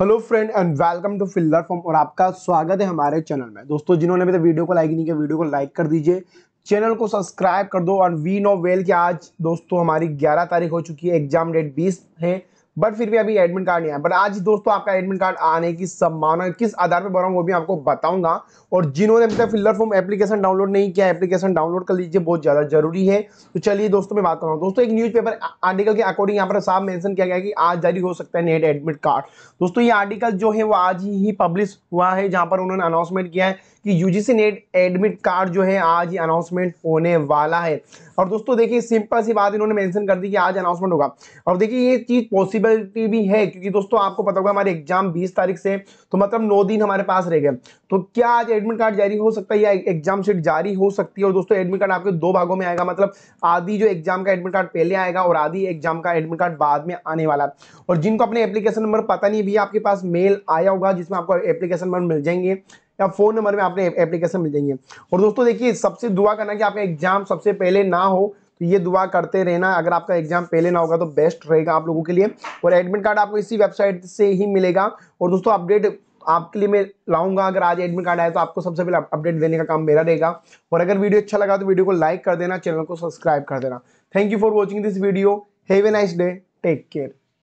hello friend and welcome to fielder form और आपका स्वागत है हमारे चैनल में दोस्तों जिन्होंने तक वीडियो को लाइक नहीं किया वीडियो को लाइक कर दीजिए चैनल को सब्सक्राइब कर दो और वी नो वेल कि आज दोस्तों हमारी 11 तारीख हो चुकी है एग्जाम डेट 20 है बट फिर भी अभी एडमिट कार्ड नहीं आया बट आज दोस्तों आपका एडमिट कार्ड आने की संभावना किस आधार पर बनाऊँ वो भी आपको बताऊंगा और जिन्होंने अभी तक फिलर फॉर्म एप्लीकेशन डाउनलोड नहीं किया एप्लीकेशन डाउनलोड कर लीजिए बहुत ज़्यादा जरूरी है तो चलिए दोस्तों मैं बात कर रहा हूँ दोस्तों एक न्यूज़पेपर आर्टिकल के अकॉर्डिंग यहाँ पर साफ मैंशन किया गया कि आज जारी हो सकता है नेट एडमिट कार्ड दोस्तों ये आर्टिकल जो है वो आज ही पब्लिश हुआ है जहाँ पर उन्होंने अनाउंसमेंट किया है कि यूजीसी नेट एडमिट कार्ड जो है आज ही अनाउंसमेंट होने वाला है और दोस्तों देखिए सिंपल सी बात इन्होंने मेंशन कर दी कि आज अनाउंसमेंट होगा और देखिए ये चीज़ पॉसिबिलिटी भी है क्योंकि दोस्तों आपको पता होगा हमारे एग्जाम बीस तारीख से तो मतलब नौ दिन हमारे पास रह गए तो क्या आज एडमिट कार्ड जारी हो सकता है या एग्जाम शीट जारी हो सकती है और दोस्तों एडमिट कार्ड आपके दो भागों में आएगा मतलब आधी जो एग्जाम का एडमिट कार्ड पहले आएगा और आधी एग्जाम का एडमिट कार्ड बाद में आने वाला और जिनको अपने एप्लीकेशन नंबर पता नहीं भी आपके पास मेल आया होगा जिसमें आपको एप्लीकेशन नंबर मिल जाएंगे या फ़ोन नंबर में आपने एप्लीकेशन मिल जाएंगे और दोस्तों देखिए सबसे दुआ करना कि आपका एग्ज़ाम सबसे पहले ना हो तो ये दुआ करते रहना अगर आपका एग्जाम पहले ना होगा तो बेस्ट रहेगा आप लोगों के लिए और एडमिट कार्ड आपको इसी वेबसाइट से ही मिलेगा और दोस्तों अपडेट आपके लिए मैं लाऊंगा अगर आज एडमिट कार्ड आया तो आपको सबसे पहले अपडेट देने का काम मेरा रहेगा और अगर वीडियो अच्छा लगा तो वीडियो को लाइक कर देना चैनल को सब्सक्राइब कर देना thank you for watching this video have a nice day take care